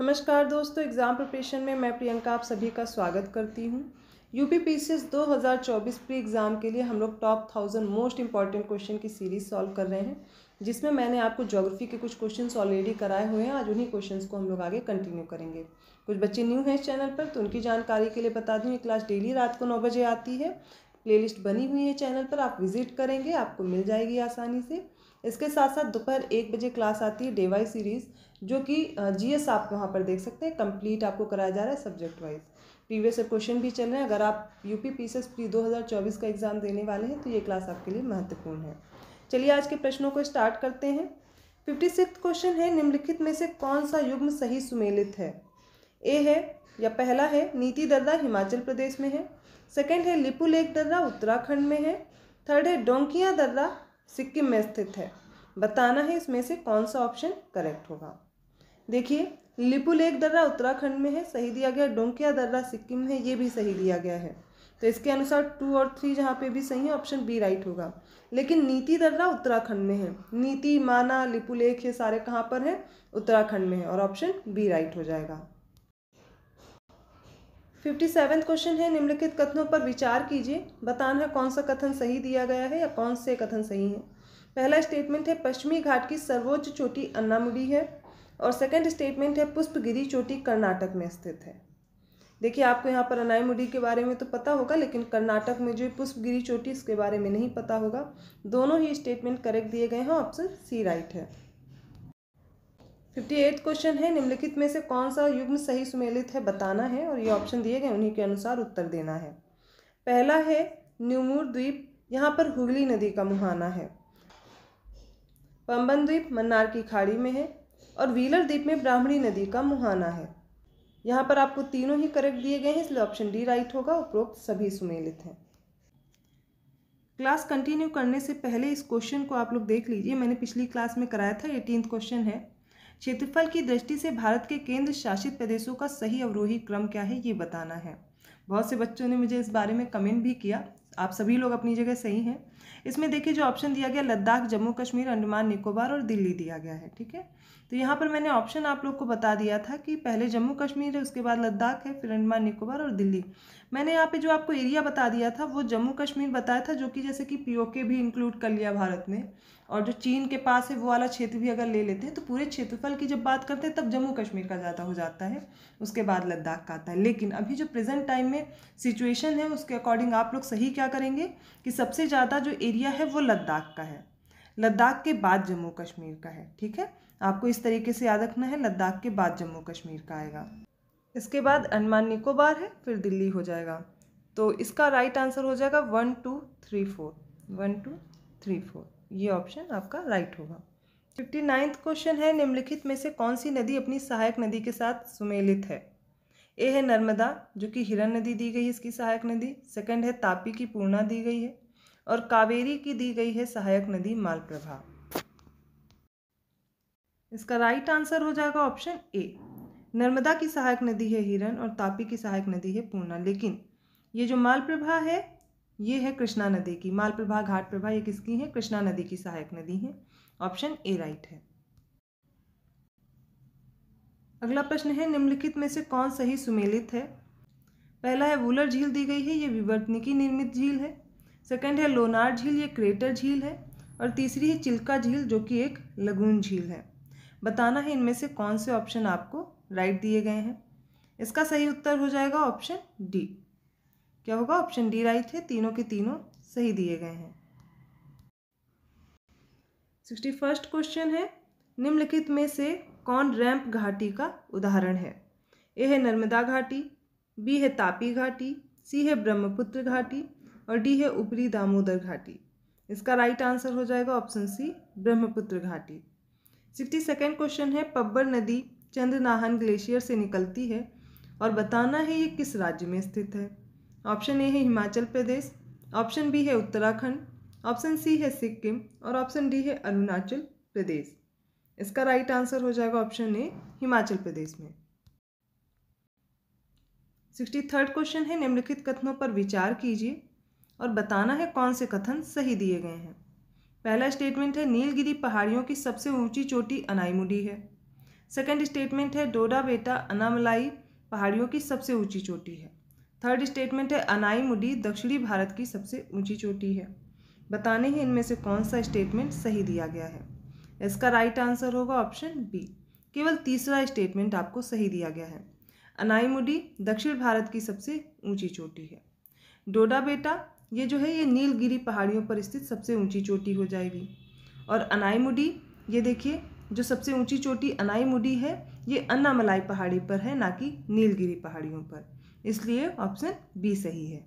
नमस्कार दोस्तों exam preparation में मैं प्रियंका आप सभी का स्वागत करती हूँ यू पी सी एस दो हज़ार चौबीस प्री एग्ज़ाम के लिए हम लोग top thousand most important question की सीरीज सॉल्व कर रहे हैं जिसमें मैंने आपको ज्योग्राफी के कुछ क्वेश्चंस ऑलरेडी कराए हुए हैं आज उन्हीं क्वेश्चंस को हम लोग आगे कंटिन्यू करेंगे कुछ बच्चे न्यू हैं इस चैनल पर तो उनकी जानकारी के लिए बता दूँ ये क्लास डेली रात को नौ बजे आती है प्लेलिस्ट बनी हम्म। हुई है चैनल पर आप विजिट करेंगे आपको मिल जाएगी आसानी से इसके साथ साथ दोपहर एक बजे क्लास आती है डेवाई सीरीज़ जो कि जीएस आप वहाँ पर देख सकते हैं कंप्लीट आपको कराया जा रहा है सब्जेक्ट वाइज प्रीवियस क्वेश्चन भी चल रहे हैं अगर आप पी पी प्री 2024 का एग्ज़ाम देने वाले हैं तो ये क्लास आपके लिए महत्वपूर्ण है चलिए आज के प्रश्नों को स्टार्ट करते हैं फिफ्टी सिक्स क्वेश्चन है निम्नलिखित में से कौन सा युग्म सही सुमेलित है ए है या पहला है नीति दर्दा हिमाचल प्रदेश में है सेकेंड है लिपू लेक दर्रा उत्तराखंड में है थर्ड है डोंकिया दर्रा सिक्किम में स्थित है बताना है इसमें से कौन सा ऑप्शन करेक्ट होगा देखिए लिपू लेक दर्रा उत्तराखंड में है सही दिया गया डोंकिया दर्रा सिक्किम है ये भी सही दिया गया है तो इसके अनुसार टू और थ्री जहाँ पे भी सही है ऑप्शन बी राइट होगा लेकिन नीति दर्रा उत्तराखंड में है नीति माना लिपुलेख ये सारे कहाँ पर है उत्तराखंड में है और ऑप्शन बी राइट हो जाएगा फिफ्टी सेवन क्वेश्चन है निम्नलिखित कथनों पर विचार कीजिए बताना है कौन सा कथन सही दिया गया है या कौन से कथन सही है पहला स्टेटमेंट है पश्चिमी घाट की सर्वोच्च चोटी अन्नामुडी है और सेकंड स्टेटमेंट है पुष्पगिरी चोटी कर्नाटक में स्थित है देखिए आपको यहाँ पर अनाईमुडी के बारे में तो पता होगा लेकिन कर्नाटक में जो पुष्पगिरी चोटी इसके बारे में नहीं पता होगा दोनों ही स्टेटमेंट करेक्ट दिए गए हैं ऑप्शन सी राइट है फिफ्टी एट क्वेश्चन है निम्नलिखित में से कौन सा युग्म सही सुमेलित है बताना है और ये ऑप्शन दिए गए उन्हीं के अनुसार उत्तर देना है पहला है न्यूमूर द्वीप यहाँ पर हुगली नदी का मुहाना है पंबन द्वीप मन्नार की खाड़ी में है और व्हीलर द्वीप में ब्राह्मणी नदी का मुहाना है यहाँ पर आपको तीनों ही करेक्ट दिए गए हैं इसलिए ऑप्शन डी राइट होगा उपरोक्त सभी सुमेलित हैं क्लास कंटिन्यू करने से पहले इस क्वेश्चन को आप लोग देख लीजिए मैंने पिछली क्लास में कराया था एटीन क्वेश्चन है क्षेत्रफल की दृष्टि से भारत के केंद्र शासित प्रदेशों का सही अवरोही क्रम क्या है ये बताना है बहुत से बच्चों ने मुझे इस बारे में कमेंट भी किया आप सभी लोग अपनी जगह सही हैं इसमें देखिए जो ऑप्शन दिया गया लद्दाख जम्मू कश्मीर अंडमान निकोबार और दिल्ली दिया गया है ठीक है तो यहाँ पर मैंने ऑप्शन आप लोग को बता दिया था कि पहले जम्मू कश्मीर है उसके बाद लद्दाख है फिर अंडमान निकोबार और दिल्ली मैंने यहाँ पे जो आपको एरिया बता दिया था वो जम्मू कश्मीर बताया था जो कि जैसे कि पीओके भी इंक्लूड कर लिया भारत में और जो चीन के पास है वो वाला क्षेत्र भी अगर ले लेते हैं तो पूरे क्षेत्रफल की जब बात करते हैं तब जम्मू कश्मीर का ज़्यादा हो जाता है उसके बाद लद्दाख का आता है लेकिन अभी जो प्रेजेंट टाइम में सिचुएशन है उसके अकॉर्डिंग आप लोग सही क्या करेंगे कि सबसे ज़्यादा जो एरिया है वो लद्दाख का है लद्दाख के बाद जम्मू कश्मीर का है ठीक है आपको इस तरीके से याद रखना है लद्दाख के बाद जम्मू कश्मीर का आएगा इसके बाद अनुमान निकोबार है फिर दिल्ली हो जाएगा तो इसका राइट आंसर हो जाएगा one two three four one two three four ये ऑप्शन आपका राइट होगा फिफ्टी नाइन्थ क्वेश्चन है निम्नलिखित में से कौन सी नदी अपनी सहायक नदी के साथ सुमेलित है ए है नर्मदा जो कि हिरण नदी दी गई है इसकी सहायक नदी सेकंड है तापी की पूर्णा दी गई है और कावेरी की दी गई है सहायक नदी मालप्रभा इसका राइट आंसर हो जाएगा ऑप्शन ए नर्मदा की सहायक नदी है हिरण और तापी की सहायक नदी है पूर्णा लेकिन ये जो मालप्रभा है ये है कृष्णा नदी की मालप्रभा घाट प्रभा ये किसकी है कृष्णा नदी की सहायक नदी है ऑप्शन ए राइट है अगला प्रश्न है निम्नलिखित में से कौन सही सुमेलित है पहला है वूलर झील दी गई है ये विवर्तनिकी निर्मित झील है सेकंड है लोनार झील ये क्रेटर झील है और तीसरी है चिल्का झील जो कि एक लगून झील है बताना है इनमें से कौन से ऑप्शन आपको राइट दिए गए हैं इसका सही उत्तर हो जाएगा ऑप्शन डी क्या होगा ऑप्शन डी राइट है तीनों के तीनों सही दिए गए हैं सिक्सटी फर्स्ट क्वेश्चन है निम्नलिखित में से कौन रैंप घाटी का उदाहरण है ए है नर्मदा घाटी बी है तापी घाटी सी है ब्रह्मपुत्र घाटी और डी है ऊपरी दामोदर घाटी इसका राइट आंसर हो जाएगा ऑप्शन सी ब्रह्मपुत्र घाटी सिक्सटी सेकेंड क्वेश्चन है पब्बर नदी चंद्रनाहन ग्लेशियर से निकलती है और बताना है ये किस राज्य में स्थित है ऑप्शन ए है हिमाचल प्रदेश ऑप्शन बी है उत्तराखंड ऑप्शन सी है सिक्किम और ऑप्शन डी है अरुणाचल प्रदेश इसका राइट आंसर हो जाएगा ऑप्शन ए हिमाचल प्रदेश में सिक्सटी थर्ड क्वेश्चन है निम्नलिखित कथनों पर विचार कीजिए और बताना है कौन से कथन सही दिए गए हैं पहला स्टेटमेंट है नीलगिरी पहाड़ियों की सबसे ऊंची चोटी अनाईमुडी है सेकंड स्टेटमेंट है डोडा बेटा अनामलाई पहाड़ियों की सबसे ऊंची चोटी है थर्ड स्टेटमेंट है अनाईमुडी दक्षिणी भारत की सबसे ऊंची चोटी है बताने हैं इनमें से कौन सा स्टेटमेंट सही दिया गया है इसका राइट आंसर होगा ऑप्शन बी केवल तीसरा स्टेटमेंट आपको सही दिया गया है अनाई मुडी दक्षिण भारत की सबसे ऊंची चोटी है डोडा बेटा ये जो है ये नीलगिरी पहाड़ियों पर स्थित सबसे ऊंची चोटी हो जाएगी और अनाईमुडी ये देखिए जो सबसे ऊंची चोटी अनाई मुडी है ये अन्नामलाई पहाड़ी पर है ना कि नीलगिरी पहाड़ियों पर इसलिए ऑप्शन बी सही है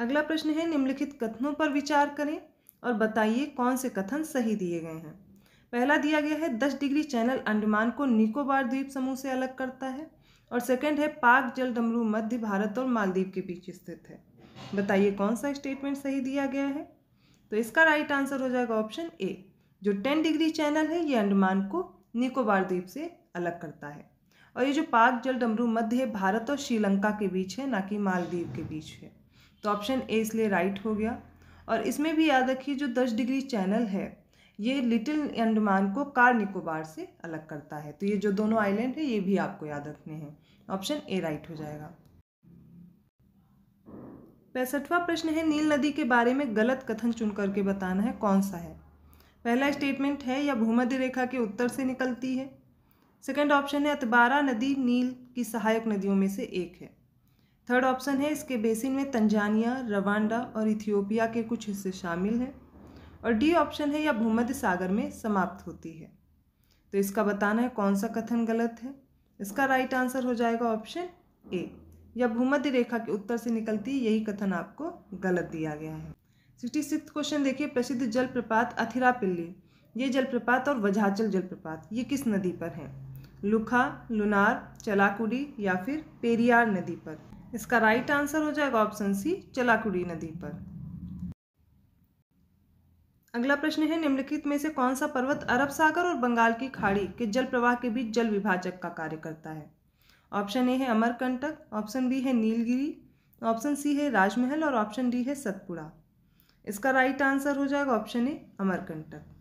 अगला प्रश्न है निम्नलिखित कथनों पर विचार करें और बताइए कौन से कथन सही दिए गए हैं पहला दिया गया है दस डिग्री चैनल अंडमान को निकोबार द्वीप समूह से अलग करता है और सेकंड है पाक जल डमरू मध्य भारत और मालदीव के बीच स्थित है बताइए कौन सा स्टेटमेंट सही दिया गया है तो इसका राइट आंसर हो जाएगा ऑप्शन ए जो टेन डिग्री चैनल है ये अंडमान को निकोबार द्वीप से अलग करता है और ये जो पाक जल डमरू मध्य है भारत और श्रीलंका के बीच है ना कि मालदीव के बीच है तो ऑप्शन ए इसलिए राइट हो गया और इसमें भी याद रखिए जो दस डिग्री चैनल है ये लिटिल अंडमान को कार निकोबार से अलग करता है तो ये जो दोनों आइलैंड है ये भी आपको याद रखने हैं ऑप्शन ए राइट हो जाएगा पैंसठवा प्रश्न है नील नदी के बारे में गलत कथन चुन करके बताना है कौन सा है पहला स्टेटमेंट है या भूमध्य रेखा के उत्तर से निकलती है सेकंड ऑप्शन है अतबारा नदी नील की सहायक नदियों में से एक है थर्ड ऑप्शन है इसके बेसिन में तंजानिया रवांडा और इथियोपिया के कुछ हिस्से शामिल हैं और डी ऑप्शन है यह भूमध्य सागर में समाप्त होती है तो इसका बताना है कौन सा कथन गलत है इसका राइट आंसर हो जाएगा ऑप्शन ए या भूमध्य रेखा के उत्तर से निकलती यही कथन आपको गलत दिया गया है सिक्सटी सिक्स क्वेश्चन देखिए प्रसिद्ध जलप्रपात अथिरापिल्ली ये जलप्रपात और वजाचल जलप्रपात ये किस नदी पर है लुखा लुनार चलाकुडी या फिर पेरियार नदी पर इसका राइट आंसर हो जाएगा ऑप्शन सी चलाकुडी नदी पर अगला प्रश्न है निम्नलिखित में से कौन सा पर्वत अरब सागर और बंगाल की खाड़ी के जल प्रवाह के बीच जल विभाजक का कार्य करता है ऑप्शन ए है अमरकंटक ऑप्शन बी है नीलगिरी ऑप्शन सी है राजमहल और ऑप्शन डी है सतपुड़ा इसका राइट आंसर हो जाएगा ऑप्शन ए अमरकंटक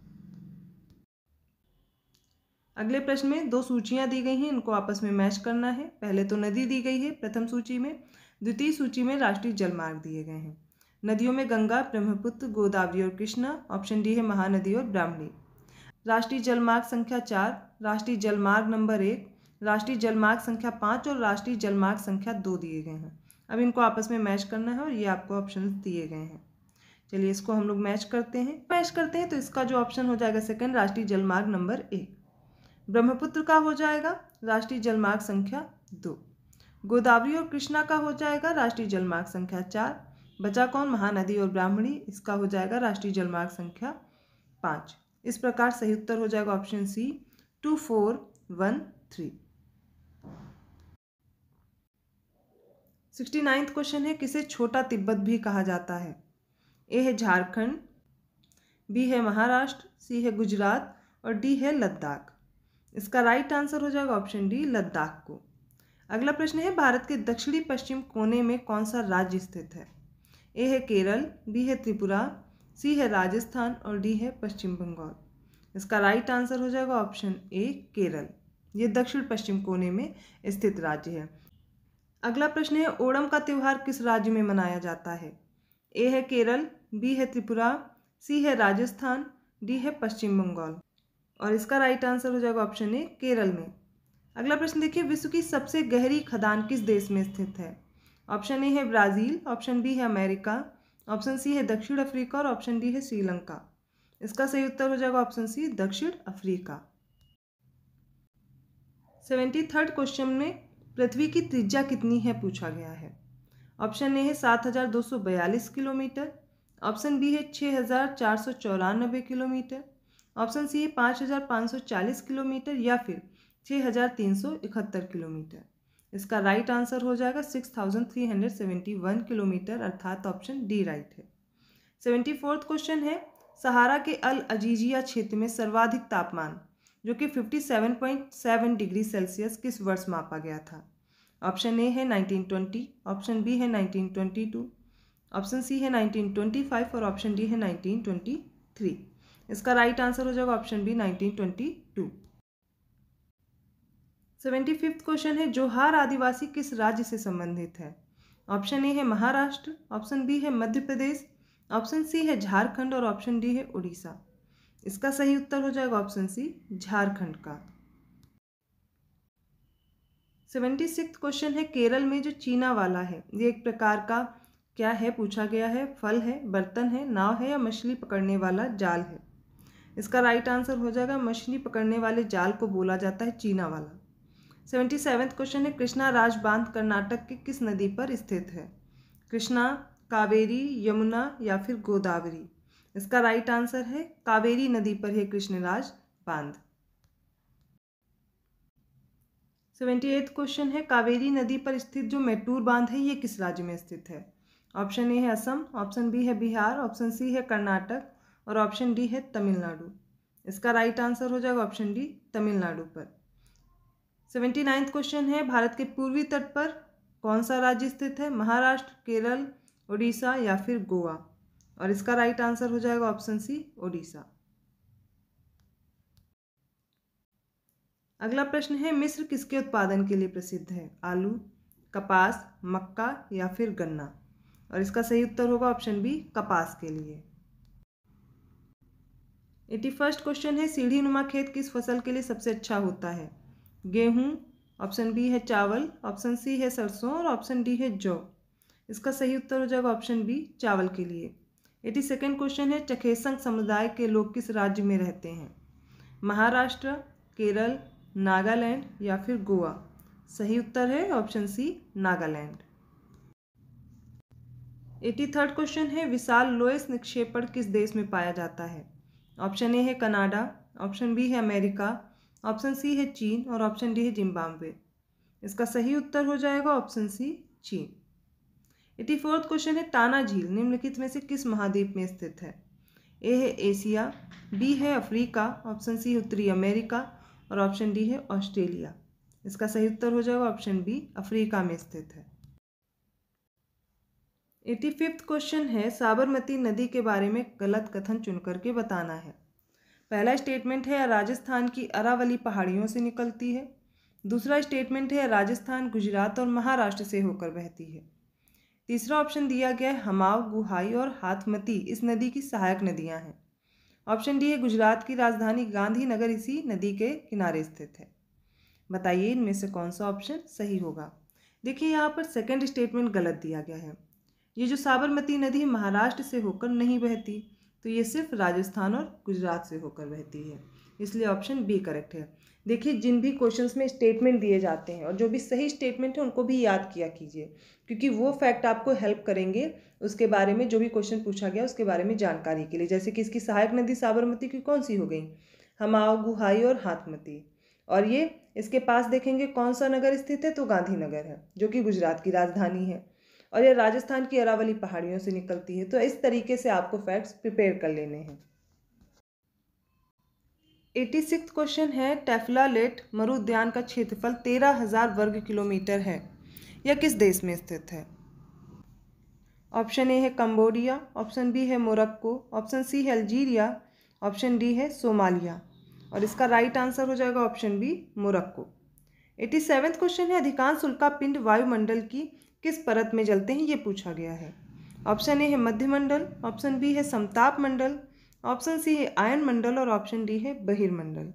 अगले प्रश्न में दो सूचियाँ दी गई हैं इनको आपस में मैच करना है पहले तो नदी दी गई है प्रथम सूची में द्वितीय सूची में राष्ट्रीय जलमार्ग दिए गए हैं नदियों में गंगा ब्रह्मपुत्र गोदावरी और कृष्णा ऑप्शन डी है महानदी और ब्राह्मणी राष्ट्रीय जलमार्ग संख्या चार राष्ट्रीय जलमार्ग नंबर एक राष्ट्रीय जलमार्ग संख्या पाँच और राष्ट्रीय जलमार्ग संख्या दो दिए गए हैं अब इनको आपस में मैच करना है और ये आपको ऑप्शन दिए गए हैं चलिए इसको हम लोग मैच करते हैं मैच करते हैं तो इसका जो ऑप्शन हो जाएगा सेकंड राष्ट्रीय जलमार्ग नंबर एक ब्रह्मपुत्र का हो जाएगा राष्ट्रीय जलमार्ग संख्या दो गोदावरी और कृष्णा का हो जाएगा राष्ट्रीय जलमार्ग संख्या चार बचा कौन महानदी और ब्राह्मणी इसका हो जाएगा राष्ट्रीय जलमार्ग संख्या पाँच इस प्रकार सही उत्तर हो जाएगा option C two four one three sixty ninth question है किसे छोटा तिब्बत भी कहा जाता है ए है झारखंड बी है महाराष्ट्र सी है गुजरात और डी है लद्दाख इसका राइट आंसर हो जाएगा ऑप्शन डी लद्दाख को अगला प्रश्न है भारत के दक्षिणी पश्चिम कोने में कौन सा राज्य स्थित है ए है केरल बी है त्रिपुरा सी है राजस्थान और डी है पश्चिम बंगाल इसका राइट आंसर हो जाएगा ऑप्शन ए केरल ये दक्षिण पश्चिम कोने में स्थित राज्य है अगला प्रश्न है ओणम का त्यौहार किस राज्य में मनाया जाता है ए है केरल बी है त्रिपुरा सी है राजस्थान डी है पश्चिम बंगाल और इसका राइट आंसर हो जाएगा ऑप्शन ए केरल में अगला प्रश्न देखिए विश्व की सबसे गहरी खदान किस देश में स्थित है ऑप्शन ए है ब्राज़ील ऑप्शन बी है अमेरिका ऑप्शन सी है दक्षिण अफ्रीका और ऑप्शन डी है श्रीलंका इसका सही उत्तर हो जाएगा ऑप्शन सी दक्षिण अफ्रीका सेवेंटी थर्ड क्वेश्चन में पृथ्वी की त्रिज्या कितनी है पूछा गया है ऑप्शन ए है सात हज़ार दो सौ बयालीस किलोमीटर ऑप्शन बी है छः हज़ार चार सौ चौरानबे किलोमीटर ऑप्शन सी है पाँच हज़ार पाँच सौ चालीस किलोमीटर या फिर छः हज़ार तीन सौ इकहत्तर किलोमीटर इसका राइट आंसर हो जाएगा six thousand three hundred seventy one kilometre अर्थात ऑप्शन डी राइट है सेवेंटी फोर्थ क्वेश्चन है सहारा के अल अजीजिया क्षेत्र में सर्वाधिक तापमान जो कि fifty seven point seven degree Celsius किस वर्ष मापा गया था ऑप्शन ए है नाइनटीन ट्वेंटी ऑप्शन बी है nineteen twenty two option C है नाइनटीन ट्वेंटी फाइव और ऑप्शन डी है नाइनटीन ट्वेंटी थ्री इसका राइट आंसर हो जाएगा option B nineteen twenty two seventy fifth question है जोहार आदिवासी किस राज्य से संबंधित है ऑप्शन ए है महाराष्ट्र ऑप्शन बी है मध्य प्रदेश ऑप्शन सी है झारखंड और ऑप्शन डी है उड़ीसा इसका सही उत्तर हो जाएगा ऑप्शन सी झारखंड का सेवेंटी सिक्स क्वेश्चन है केरल में जो चीना वाला है ये एक प्रकार का क्या है पूछा गया है फल है बर्तन है नाव है या मछली पकड़ने वाला जाल है इसका राइट आंसर हो जाएगा मछली पकड़ने वाले जाल को बोला जाता है चीना वाला सेवेंटी सेवेंथ क्वेश्चन है कृष्णा राज बांध कर्नाटक के किस नदी पर स्थित है कृष्णा कावेरी यमुना या फिर गोदावरी इसका राइट आंसर है कावेरी नदी पर है कृष्णराज बांध सेवेंटी एथ क्वेश्चन है कावेरी नदी पर स्थित जो मेटूर बांध है ये किस राज्य में स्थित है ऑप्शन ए है असम ऑप्शन बी है बिहार ऑप्शन सी है कर्नाटक और ऑप्शन डी है तमिलनाडु इसका राइट आंसर हो जाएगा ऑप्शन डी तमिलनाडु पर सेवेंटी नाइन्थ क्वेश्चन है भारत के पूर्वी तट पर कौन सा राज्य स्थित है महाराष्ट्र केरल उड़ीसा या फिर गोवा और इसका राइट आंसर हो जाएगा ऑप्शन सी ओडिशा अगला प्रश्न है मिस्र किसके उत्पादन के लिए प्रसिद्ध है आलू कपास मक्का या फिर गन्ना और इसका सही उत्तर होगा ऑप्शन बी कपास के लिए एटी फर्स्ट क्वेश्चन है सीढ़ी नुमा खेत किस फसल के लिए सबसे अच्छा होता है गेहूँ ऑप्शन बी है चावल ऑप्शन सी है सरसों और ऑप्शन डी है जौ इसका सही उत्तर हो जाएगा ऑप्शन बी चावल के लिए एटी सेकेंड क्वेश्चन है चखेसंग समुदाय के लोग किस राज्य में रहते हैं महाराष्ट्र केरल नागालैंड या फिर गोवा सही उत्तर है option C Nagaland eighty third question है विशाल लोएस निक्षेपण किस देश में पाया जाता है ऑप्शन ए है कनाडा ऑप्शन बी है अमेरिका ऑप्शन सी है चीन और ऑप्शन डी है जिम्बाब्वे इसका सही उत्तर हो जाएगा ऑप्शन सी चीन एटी फोर्थ क्वेश्चन है ताना झील निम्नलिखित में से किस महाद्वीप में स्थित है ए है एशिया बी है अफ्रीका ऑप्शन सी उत्तरी अमेरिका और ऑप्शन डी है ऑस्ट्रेलिया इसका सही उत्तर हो जाएगा ऑप्शन बी अफ्रीका में स्थित है एटी फिफ्थ क्वेश्चन है साबरमती नदी के बारे में गलत कथन चुन करके बताना है पहला स्टेटमेंट है राजस्थान की अरावली पहाड़ियों से निकलती है दूसरा स्टेटमेंट है राजस्थान गुजरात और महाराष्ट्र से होकर बहती है तीसरा ऑप्शन दिया गया है हमाव गुहाई और हाथमती इस नदी की सहायक नदियाँ हैं ऑप्शन डी है गुजरात की राजधानी गांधीनगर इसी नदी के किनारे स्थित है बताइए इनमें से कौन सा ऑप्शन सही होगा देखिए यहाँ पर सेकंड स्टेटमेंट गलत दिया गया है ये जो साबरमती नदी महाराष्ट्र से होकर नहीं बहती तो ये सिर्फ राजस्थान और गुजरात से होकर बहती है इसलिए ऑप्शन बी करेक्ट है देखिए जिन भी क्वेश्चंस में स्टेटमेंट दिए जाते हैं और जो भी सही स्टेटमेंट है उनको भी याद किया कीजिए क्योंकि वो फैक्ट आपको हेल्प करेंगे उसके बारे में जो भी क्वेश्चन पूछा गया उसके बारे में जानकारी के लिए जैसे कि इसकी सहायक नदी साबरमती की कौन सी हो गई हमाओ गुहाई और हाथमती और ये इसके पास देखेंगे कौन सा नगर स्थित है तो गांधीनगर है जो कि गुजरात की राजधानी है और यह राजस्थान की अरावली पहाड़ियों से निकलती है तो इस तरीके से आपको फैक्ट्स प्रिपेयर कर लेने हैं एटी सिक्स क्वेश्चन है टेफला लेट मरुद्यान का क्षेत्रफल तेरह हज़ार वर्ग किलोमीटर है यह किस देश में स्थित है ऑप्शन ए है कंबोडिया ऑप्शन बी है मोरक्को ऑप्शन सी है अल्जीरिया ऑप्शन डी है सोमालिया और इसका राइट आंसर हो जाएगा option B Morocco eighty seventh question है अधिकांश उल्का पिंड वायुमंडल की किस परत में जलते हैं ये पूछा गया है ऑप्शन ए है मध्यमंडल ऑप्शन बी है समताप मंडल ऑप्शन सी है आयन मंडल और ऑप्शन डी है बहिर्मंडल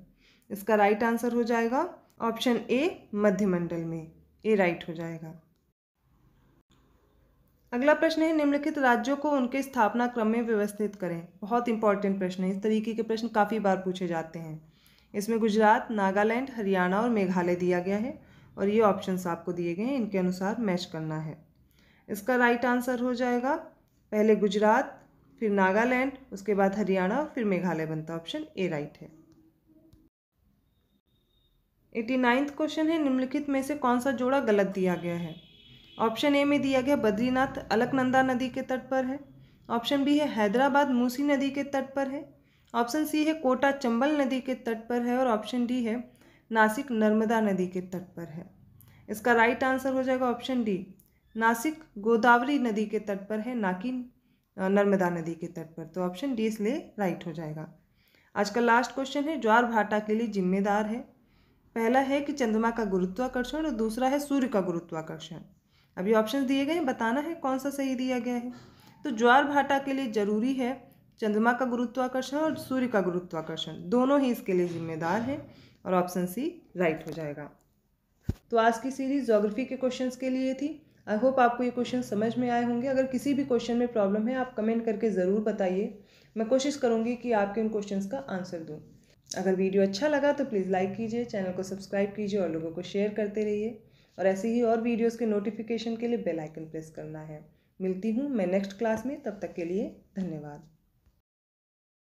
इसका राइट आंसर हो जाएगा ऑप्शन ए मध्यमंडल में ए राइट हो जाएगा अगला प्रश्न है निम्नलिखित राज्यों को उनके स्थापना क्रम में व्यवस्थित करें बहुत इंपॉर्टेंट प्रश्न है इस तरीके के प्रश्न काफ़ी बार पूछे जाते हैं इसमें गुजरात नागालैंड हरियाणा और मेघालय दिया गया है और ये ऑप्शंस आपको दिए गए हैं इनके अनुसार मैच करना है इसका राइट आंसर हो जाएगा पहले गुजरात फिर नागालैंड उसके बाद हरियाणा फिर मेघालय बनता ऑप्शन ए राइट है एटी नाइन्थ क्वेश्चन है निम्नलिखित में से कौन सा जोड़ा गलत दिया गया है ऑप्शन ए में दिया गया बद्रीनाथ अलकनंदा नदी के तट पर है ऑप्शन बी है हैदराबाद मूसी नदी के तट पर है ऑप्शन सी है कोटा चंबल नदी के तट पर है और ऑप्शन डी है नासिक नर्मदा नदी के तट पर है इसका राइट आंसर हो जाएगा ऑप्शन डी नासिक गोदावरी नदी के तट पर है ना कि नर्मदा नदी के तट पर तो ऑप्शन डी इसलिए राइट हो जाएगा आज का लास्ट क्वेश्चन है ज्वार भाटा के लिए जिम्मेदार है पहला है कि चंद्रमा का गुरुत्वाकर्षण और दूसरा है सूर्य का गुरुत्वाकर्षण अभी ऑप्शन दिए गए हैं बताना है कौन सा सही दिया गया है तो ज्वार भाटा के लिए जरूरी है चंद्रमा का गुरुत्वाकर्षण और सूर्य का गुरुत्वाकर्षण दोनों ही इसके लिए जिम्मेदार हैं और ऑप्शन सी राइट हो जाएगा तो आज की सीरीज जोग्राफी के क्वेश्चंस के लिए थी आई होप आपको ये क्वेश्चन समझ में आए होंगे अगर किसी भी क्वेश्चन में प्रॉब्लम है आप कमेंट करके ज़रूर बताइए मैं कोशिश करूँगी कि आपके उन क्वेश्चन का आंसर दूँ अगर वीडियो अच्छा लगा तो प्लीज़ लाइक कीजिए चैनल को सब्सक्राइब कीजिए और लोगों को शेयर करते रहिए और ऐसे ही और वीडियोस के नोटिफिकेशन के लिए बेल आइकन प्रेस करना है मिलती हूँ मैं नेक्स्ट क्लास में तब तक के लिए धन्यवाद